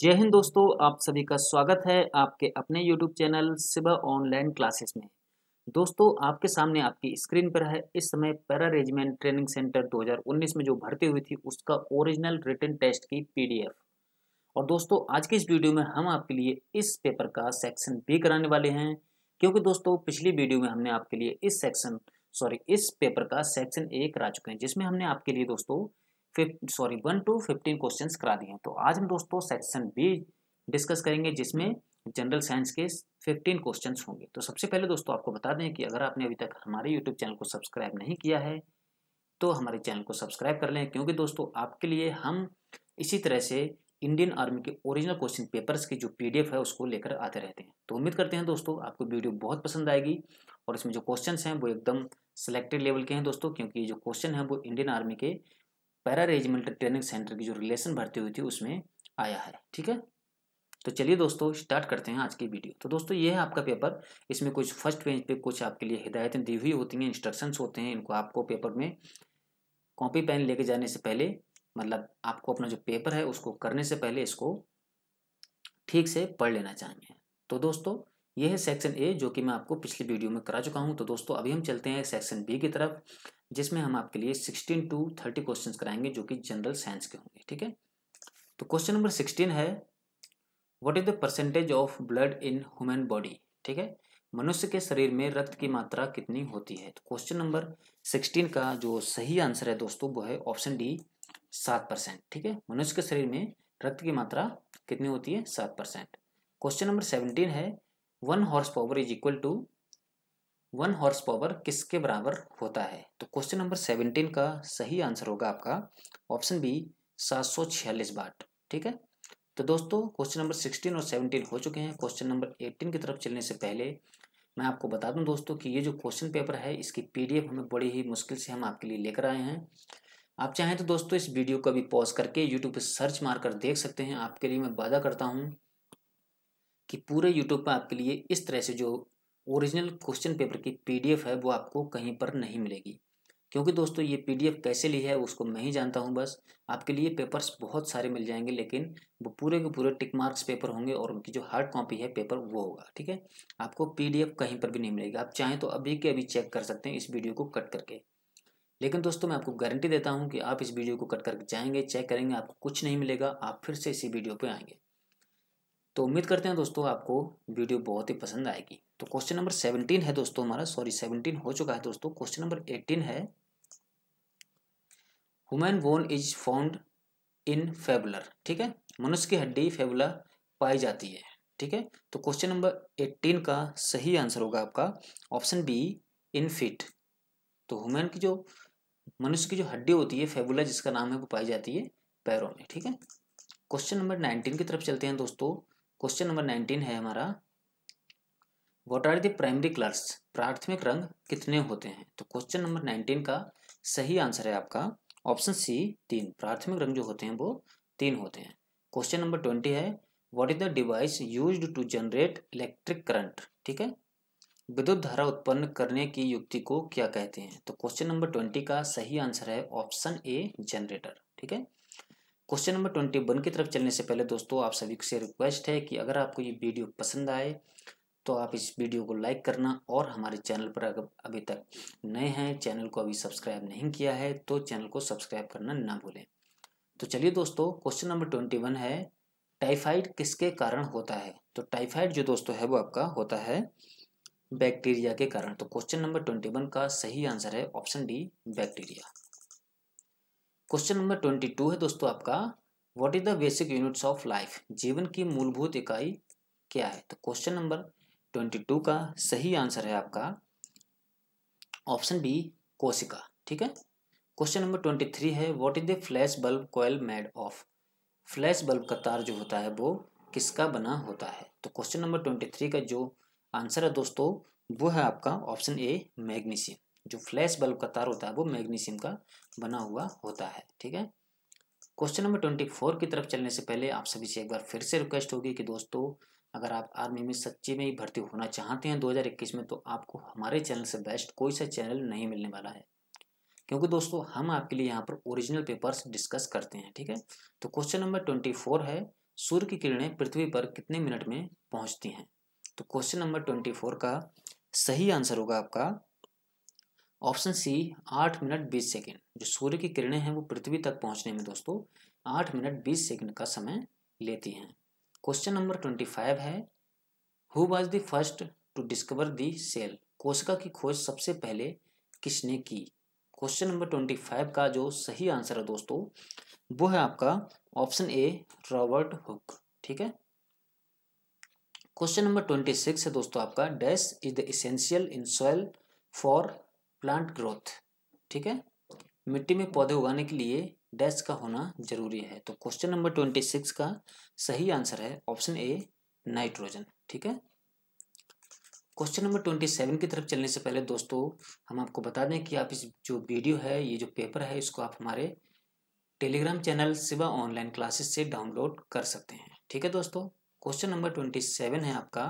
जय हिंद दोस्तों आप सभी का स्वागत है आपके अपने YouTube channel Siba online classes में दोस्तों आपके सामने आपकी स्क्रीन पर है इस समय पैरा रेजिमेंट ट्रेनिंग सेंटर 2019 में जो भर्ती हुई थी उसका ओरिजिनल रिटर्न टेस्ट की पीडीएफ और दोस्तों आज के इस वीडियो में हम आपके लिए इस पेपर का सेक्शन बी कराने वाले हैं क्योंकि दोस्तों पिछली वीडियो में हमने आपके लिए इस सेक्शन सॉरी इस पेपर का सेक्शन ए करा चुके हैं जिसमें हमने आपके लिए दोस्तों sorry one two fifteen question करा दिए तो आज हम दोस्तों सेक्शन बी डिस्कस करेंगे जिसमें जनरल साइंस के फिफ्टीन क्वेश्चंस होंगे तो सबसे पहले दोस्तों आपको बता दें कि अगर आपने अभी तक हमारे यूट्यूब चैनल को सब्सक्राइब नहीं किया है तो हमारे चैनल को सब्सक्राइब कर लें क्योंकि दोस्तों आपके लिए हम इसी तरह से इंडियन आर्मी के ओरिजिनल क्वेश्चन पेपर्स की जो पीडीएफ है उसको लेकर आते रहते हैं तो उम्मीद करते हैं दोस्तों आपको वीडियो बहुत पसंद आएगी और इसमें जो क्वेश्चन हैं वो एकदम सेलेक्टेड लेवल के हैं दोस्तों क्योंकि जो क्वेश्चन हैं वो इंडियन आर्मी के पैरा रेजिमेंटल ट्रेनिंग सेंटर की जो रिलेशन भर्ती हुई थी उसमें आया है ठीक है तो चलिए दोस्तों स्टार्ट करते हैं आज की वीडियो तो दोस्तों ये है आपका पेपर इसमें कुछ फर्स्ट पेज पे कुछ आपके लिए हिदायतें दी हुई होती हैं इंस्ट्रक्शंस होते हैं इनको आपको पेपर में कॉपी पेन लेके जाने से पहले मतलब आपको अपना जो पेपर है उसको करने से पहले इसको ठीक से पढ़ लेना चाहिए तो दोस्तों यह है सेक्शन ए जो कि मैं आपको पिछले वीडियो में करा चुका हूँ तो दोस्तों अभी हम चलते हैं सेक्शन बी की तरफ जिसमें हम आपके लिए सिक्सटीन टू थर्टी क्वेश्चन कराएंगे जो कि जनरल साइंस के होंगे ठीक है तो क्वेश्चन नंबर सिक्सटीन है what is the percentage of blood in human body ठीक है मनुष्य के शरीर में रक्त की मात्रा कितनी होती है तो क्वेश्चन नंबर सिक्सटीन का जो सही आंसर है दोस्तों वो है ऑप्शन डी सात परसेंट ठीक है मनुष्य के शरीर में रक्त की मात्रा कितनी होती है सात परसेंट क्वेश्चन नंबर सेवनटीन है one horse power is equal to one horse power किसके बराबर होता है तो क्वेश्चन नंबर सेवनटीन का सही आंसर होगा आपका ऑप्शन बी सात सौ छियालीस बाट ठीक है तो दोस्तों क्वेश्चन नंबर सिक्सटीन और सेवनटीन हो चुके हैं क्वेश्चन नंबर एटीन की तरफ चलने से पहले मैं आपको बता दूं दोस्तों कि ये जो क्वेश्चन पेपर है इसकी पीडीएफ हमें बड़ी ही मुश्किल से हम आपके लिए लेकर आए हैं आप चाहें तो दोस्तों इस वीडियो को भी पॉज करके यूट्यूब पर सर्च मार कर देख सकते हैं आपके लिए मैं वादा करता हूँ कि पूरे यूट्यूब पर आपके लिए इस तरह से जो ओरिजिनल क्वेश्चन पेपर की पीडीएफ है वो आपको कहीं पर नहीं मिलेगी क्योंकि दोस्तों ये पीडीएफ कैसे ली है उसको मैं ही जानता हूँ बस आपके लिए पेपर्स बहुत सारे मिल जाएंगे लेकिन वो पूरे के पूरे टिक मार्क्स पेपर होंगे और उनकी जो हार्ड कॉपी है पेपर वो होगा ठीक है आपको पीडीएफ कहीं पर भी नहीं मिलेगी आप चाहें तो अभी के अभी चेक कर सकते हैं इस वीडियो को कट करके लेकिन दोस्तों मैं आपको गारंटी देता हूँ कि आप इस वीडियो को कट करके जाएंगे चेक करेंगे आपको कुछ नहीं मिलेगा आप फिर से इसी वीडियो पर आएंगे तो उम्मीद करते हैं दोस्तों आपको वीडियो बहुत ही पसंद आएगी तो क्वेश्चन नंबर सेवनटीन है दोस्तों हमारा सॉरी सेवनटीन हो चुका है दोस्तों क्वेश्चन नंबर एटीन है human bone is found in fibular ठीक है मनुष्य की हड्डी फेबुला पाई जाती है ठीक है तो क्वेश्चन नंबर एट्टीन का सही आंसर होगा आपका ऑप्शन बी इन फिट तो हुमैन की जो मनुष्य की जो हड्डी होती है फेबुला जिसका नाम है वो पाई जाती है पैरों में ठीक है क्वेश्चन नंबर नाइनटीन की तरफ चलते हैं दोस्तों क्वेश्चन नंबर नाइनटीन है हमारा what are the primary colours प्राथमिक रंग कितने होते हैं तो क्वेश्चन नंबर नाइनटीन का सही आंसर है आपका ऑप्शन सी तीन प्राथमिक रंग जो होते हैं वो तीन होते हैं क्वेश्चन नंबर ट्वेंटी है what is the device use to generate electric current ठीक है विद्युत धारा उत्पन्न करने की युक्ति को क्या कहते हैं तो क्वेश्चन नंबर ट्वेंटी का सही आंसर है ऑप्शन ए जनरेटर ठीक है क्वेश्चन नंबर ट्वेंटी वन की तरफ चलने से पहले दोस्तों आप सभी से रिक्वेस्ट है कि अगर आपको ये वीडियो पसंद आए तो आप इस वीडियो को लाइक करना और हमारे चैनल पर अगर अभी तक नए हैं चैनल को अभी सब्सक्राइब नहीं किया है तो चैनल को सब्सक्राइब करना ना भूलें तो चलिए दोस्तों क्वेश्चन नंबर ट्वेंटी वन है टाइफाइड किसके कारण होता है तो टाइफाइड जो दोस्तों है वो आपका होता है बैक्टीरिया के कारण तो क्वेश्चन नंबर ट्वेंटी वन का सही आंसर है option D bacteria question number twenty two है दोस्तों आपका what is the basic units of life जीवन की मूलभूत इकाई क्या है तो क्वेश्चन नंबर ट्वेंटी टू का सही आंसर है आपका ऑप्शन बी कोशिका ठीक है क्वेश्चन नंबर ट्वेंटी थ्री है what is the flash bulb coil made of flash bulb का तार जो होता है वो किसका बना होता है तो क्वेश्चन नंबर ट्वेंटी थ्री का जो आंसर है दोस्तों वो है आपका ऑप्शन ए मैग्नीशियम जो फ्लैश बल्ब का तार होता है वो मैग्नीशियम का बना हुआ होता है ठीक है क्वेश्चन नंबर ट्वेंटी फोर की तरफ चलने से पहले आप सभी से एक बार फिर से रिक्वेस्ट होगी कि दोस्तों अगर आप आर्मी में सच्ची में ही भर्ती होना चाहते हैं 2021 में तो आपको हमारे चैनल से बेस्ट कोई सा चैनल नहीं मिलने वाला है क्योंकि दोस्तों हम आपके लिए यहाँ पर ओरिजिनल पेपर्स डिस्कस करते हैं ठीक है तो क्वेश्चन नंबर ट्वेंटी फोर है सूर्य की किरणें पृथ्वी पर कितने मिनट में पहुँचती हैं तो क्वेश्चन नंबर ट्वेंटी फोर का सही आंसर होगा आपका ऑप्शन सी आठ मिनट बीस सेकेंड जो सूर्य की किरणें हैं वो पृथ्वी तक पहुंचने में दोस्तों आठ मिनट बीस सेकेंड का समय लेती हैं क्वेश्चन नंबर ट्वेंटी फाइव है who was the first to discover the cell कोशिका की खोज सबसे पहले किसने की क्वेश्चन नंबर ट्वेंटी फाइव का जो सही आंसर है दोस्तों वो है आपका ऑप्शन ए रॉबर्ट हुक ठीक है क्वेश्चन नंबर ट्वेंटी सिक्स है दोस्तों आपका dash is the essential in soil for plant growth ठीक है मिट्टी में पौधे उगाने के लिए डैश का होना जरूरी है तो क्वेश्चन नंबर ट्वेंटी सिक्स का सही आंसर है ऑप्शन ए नाइट्रोजन ठीक है क्वेश्चन नंबर ट्वेंटी सेवन की तरफ चलने से पहले दोस्तों हम आपको बता दें कि आप इस जो वीडियो है ये जो पेपर है इसको आप हमारे Telegram channel Siva online classes से डाउनलोड कर सकते हैं ठीक है दोस्तों क्वेश्चन नंबर ट्वेंटी सेवन है आपका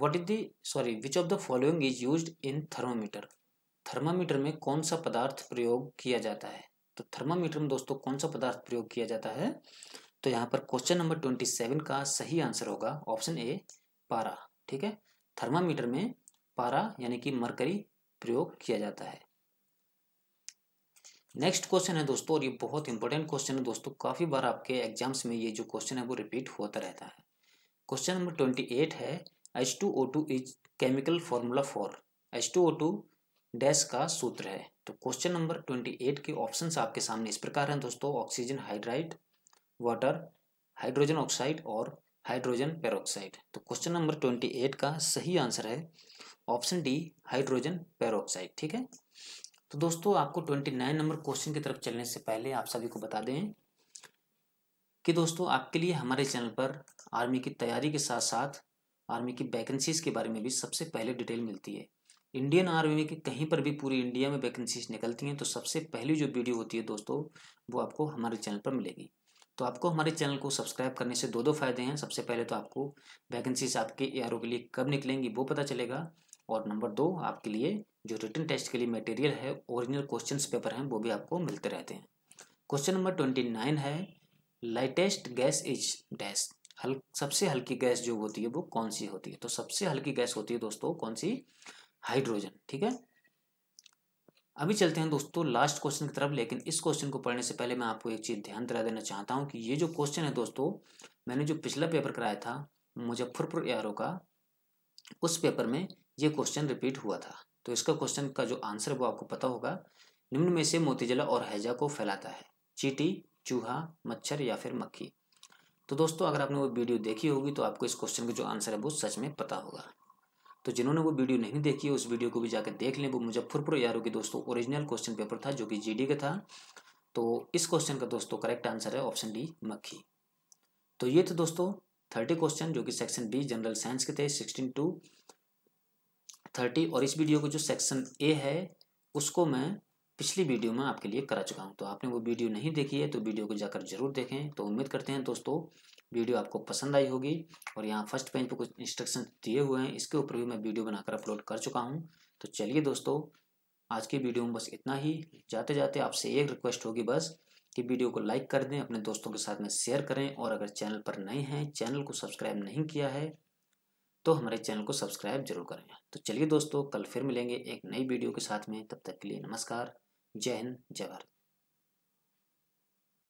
what is the sorry which of the following is used in thermometer thermometer में कौन सा पदार्थ प्रयोग किया जाता है तो थर्मामीटर में दोस्तों कौन सा पदार्थ प्रयोग किया जाता है तो यहाँ पर क्वेश्चन नंबर ट्वेंटी सेवन का सही आंसर होगा ऑप्शन ए पारा ठीक है थर्मामीटर में पारा यानी कि मरकरी प्रयोग किया जाता है नेक्स्ट क्वेश्चन है दोस्तों और ये बहुत इंपॉर्टेंट क्वेश्चन है दोस्तों काफ़ी बार आपके एग्जाम्स में ये जो क्वेश्चन है वो रिपीट होता रहता है क्वेश्चन नंबर ट्वेंटी एट है H two O two is chemical formula for H two O two dash का सूत्र है तो क्वेश्चन नंबर ट्वेंटी एट के ऑप्शन आपके सामने इस प्रकार हैं दोस्तों oxygen hydride water hydrogen oxide और हाइड्रोजन पेरोक्साइड तो क्वेश्चन नंबर ट्वेंटी एट का सही आंसर है ऑप्शन डी हाइड्रोजन पेरोक्साइड ठीक है तो दोस्तों आपको ट्वेंटी नाइन नंबर क्वेश्चन की तरफ चलने से पहले आप सभी को बता दें कि दोस्तों आपके लिए हमारे चैनल पर आर्मी की तैयारी के साथ साथ आर्मी की वैकेंसीज के बारे में भी सबसे पहले डिटेल मिलती है इंडियन आर्मी में कि कहीं पर भी पूरी इंडिया में वैकेंसीज निकलती हैं तो सबसे पहली जो वीडियो होती है दोस्तों वो आपको हमारे चैनल पर मिलेगी तो आपको हमारे चैनल को सब्सक्राइब करने से दो दो फायदे हैं सबसे पहले तो आपको वैकेंसीज आपके ए के लिए कब निकलेंगी वो पता चलेगा और नंबर दो आपके लिए जो रिटर्न टेस्ट के लिए मटेरियल है ओरिजिनल क्वेश्चन पेपर हैं वो भी आपको मिलते रहते हैं क्वेश्चन नंबर ट्वेंटी नाइन है लाइटेस्ट गैस इज डैश हल सबसे हल्की गैस जो होती है वो कौन सी होती है तो सबसे हल्की गैस होती है दोस्तों कौन सी हाइड्रोजन ठीक है अभी चलते हैं दोस्तों लास्ट क्वेश्चन की तरफ लेकिन इस क्वेश्चन को पढ़ने से पहले मैं आपको एक चीज़ ध्यान दिला देना चाहता हूँ कि ये जो क्वेश्चन है दोस्तों मैंने जो पिछला पेपर कराया था मुजफ्फरपुर एयरो का उस पेपर में ये क्वेश्चन रिपीट हुआ था तो इसका क्वेश्चन का जो आंसर वो आपको पता होगा निम्न में से मोतीजला और हैजा को फैलाता है चीटी चूहा मच्छर या फिर मक्खी तो दोस्तों अगर आपने वो वीडियो देखी होगी तो आपको इस क्वेश्चन का जो आंसर है वो सच में पता होगा तो जिन्होंने वो वीडियो नहीं देखी उस वीडियो को भी जाकर देख लें वो मुजफ्फरपुर यारों के दोस्तों ओरिजिनल क्वेश्चन पेपर था जो कि जीडी का था तो इस क्वेश्चन का दोस्तों करेक्ट आंसर है ऑप्शन डी मक्खी तो ये थे दोस्तों थर्टी क्वेश्चन जो कि सेक्शन बी जनरल साइंस के थे सिक्सटीन टू थर्टी और इस वीडियो को जो सेक्शन ए है उसको मैं पिछली वीडियो में आपके लिए करा चुका हूँ तो आपने वो वीडियो नहीं देखी है तो वीडियो को जाकर जरूर देखें तो उम्मीद करते हैं दोस्तों वीडियो आपको पसंद आई होगी और यहाँ फर्स्ट पेज पर कुछ इंस्ट्रक्शन दिए हुए हैं इसके ऊपर भी मैं वीडियो बनाकर अपलोड कर चुका हूँ तो चलिए दोस्तों आज की वीडियो में बस इतना ही जाते जाते आपसे एक रिक्वेस्ट होगी बस कि वीडियो को लाइक कर दें अपने दोस्तों के साथ में शेयर करें और अगर चैनल पर नए हैं चैनल को सब्सक्राइब नहीं किया है तो हमारे चैनल को सब्सक्राइब जरूर करें तो चलिए दोस्तों कल फिर मिलेंगे एक नई वीडियो के साथ में तब तक के लिए नमस्कार जय हिंद जय भारत